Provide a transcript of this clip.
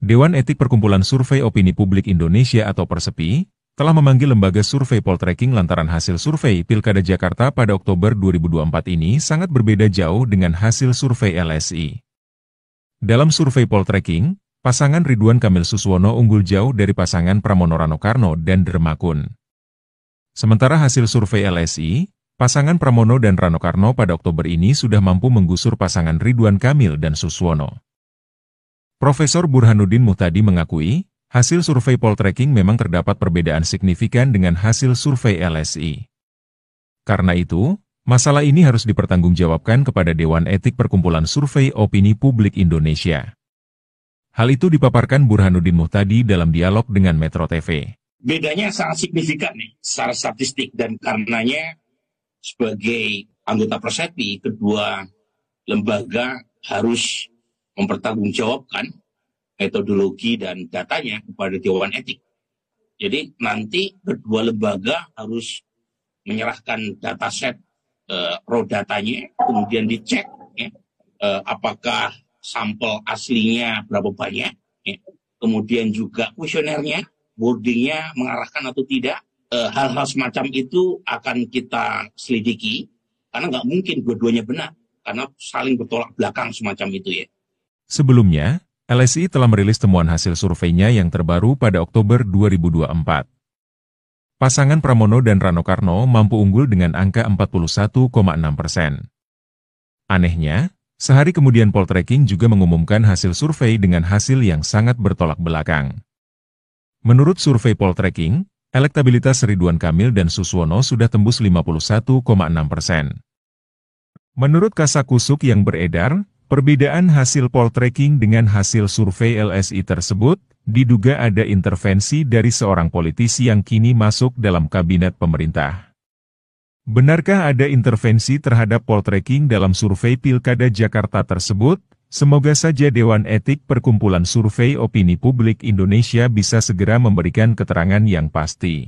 Dewan Etik Perkumpulan Survei Opini Publik Indonesia atau Persepi, telah memanggil lembaga survei Poltreking lantaran hasil survei Pilkada Jakarta pada Oktober 2024 ini sangat berbeda jauh dengan hasil survei LSI. Dalam survei Poltreking, pasangan Ridwan Kamil Suswono unggul jauh dari pasangan Pramono Rano Karno dan Dermakun. Sementara hasil survei LSI, pasangan Pramono dan Rano Karno pada Oktober ini sudah mampu menggusur pasangan Ridwan Kamil dan Suswono. Profesor Burhanuddin Muhtadi mengakui, hasil survei Poltreking memang terdapat perbedaan signifikan dengan hasil survei LSI. Karena itu, masalah ini harus dipertanggungjawabkan kepada Dewan Etik Perkumpulan Survei Opini Publik Indonesia. Hal itu dipaparkan Burhanuddin Muhtadi dalam dialog dengan Metro TV. Bedanya sangat signifikan nih secara statistik dan karenanya sebagai anggota Persepi kedua lembaga harus mempertanggungjawabkan metodologi dan datanya kepada Dewan Etik. Jadi nanti kedua lembaga harus menyerahkan dataset eh, raw datanya, kemudian dicek ya, eh, apakah sampel aslinya berapa banyak, ya. kemudian juga kuesionernya, wordingnya mengarahkan atau tidak, eh, hal-hal semacam itu akan kita selidiki karena nggak mungkin dua-duanya benar karena saling bertolak belakang semacam itu ya. Sebelumnya, LSI telah merilis temuan hasil surveinya yang terbaru pada Oktober 2024. Pasangan Pramono dan Rano Karno mampu unggul dengan angka 41,6 persen. Anehnya, sehari kemudian Poltreking juga mengumumkan hasil survei dengan hasil yang sangat bertolak belakang. Menurut survei Poltreking, elektabilitas Ridwan Kamil dan Suswono sudah tembus 51,6 persen. Menurut kasakusuk yang beredar, Perbedaan hasil poltreking dengan hasil survei LSI tersebut, diduga ada intervensi dari seorang politisi yang kini masuk dalam kabinet pemerintah. Benarkah ada intervensi terhadap poltreking dalam survei Pilkada Jakarta tersebut? Semoga saja Dewan Etik Perkumpulan Survei Opini Publik Indonesia bisa segera memberikan keterangan yang pasti.